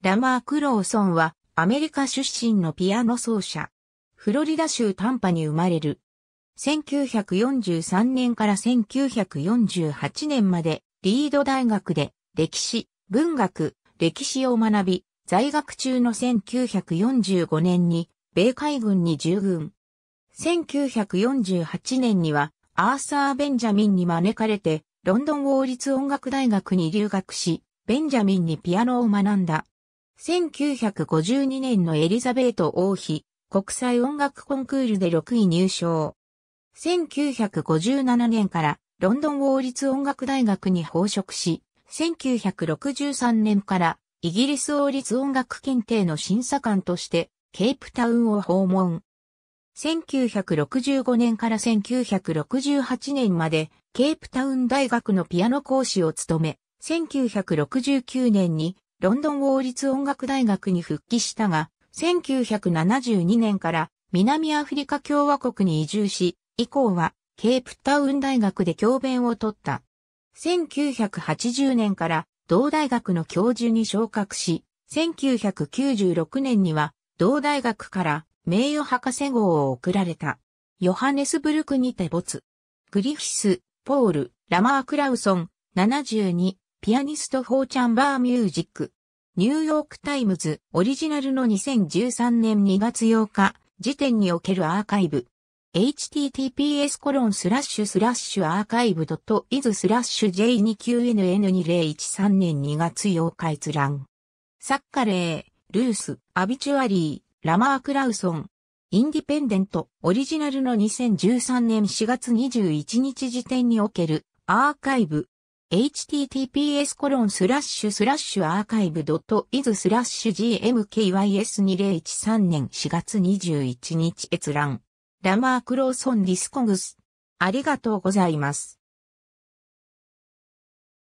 ラマー・クローソンはアメリカ出身のピアノ奏者。フロリダ州タンパに生まれる。1943年から1948年までリード大学で歴史、文学、歴史を学び、在学中の1945年に米海軍に従軍。1948年にはアーサー・ベンジャミンに招かれてロンドン王立音楽大学に留学し、ベンジャミンにピアノを学んだ。1952年のエリザベート王妃国際音楽コンクールで6位入賞。1957年からロンドン王立音楽大学に報職し、1963年からイギリス王立音楽検定の審査官としてケープタウンを訪問。1965年から1968年までケープタウン大学のピアノ講師を務め、1969年にロンドン王立音楽大学に復帰したが、1972年から南アフリカ共和国に移住し、以降はケープタウン大学で教鞭を取った。1980年から同大学の教授に昇格し、1996年には同大学から名誉博士号を贈られた。ヨハネスブルクにて没。グリフィス、ポール、ラマー・クラウソン、72、ピアニスト・フォー・チャンバー・ミュージック。ニューヨーク・タイムズ、オリジナルの2013年2月8日、時点におけるアーカイブ。https コロンスラッシュスラッシュアーカイブドットイズスラッシュ j2qnn2013 年2月8日閲覧。サッカレー、ルース、アビチュアリー、ラマー・クラウソン。インディペンデント、オリジナルの2013年4月21日時点におけるアーカイブ。https コロンスラッシュスラッシュアーカイブドットイズスラッシュ gmkys2013 年4月21日閲覧。ラマークローソンディスコグス。ありがとうございます。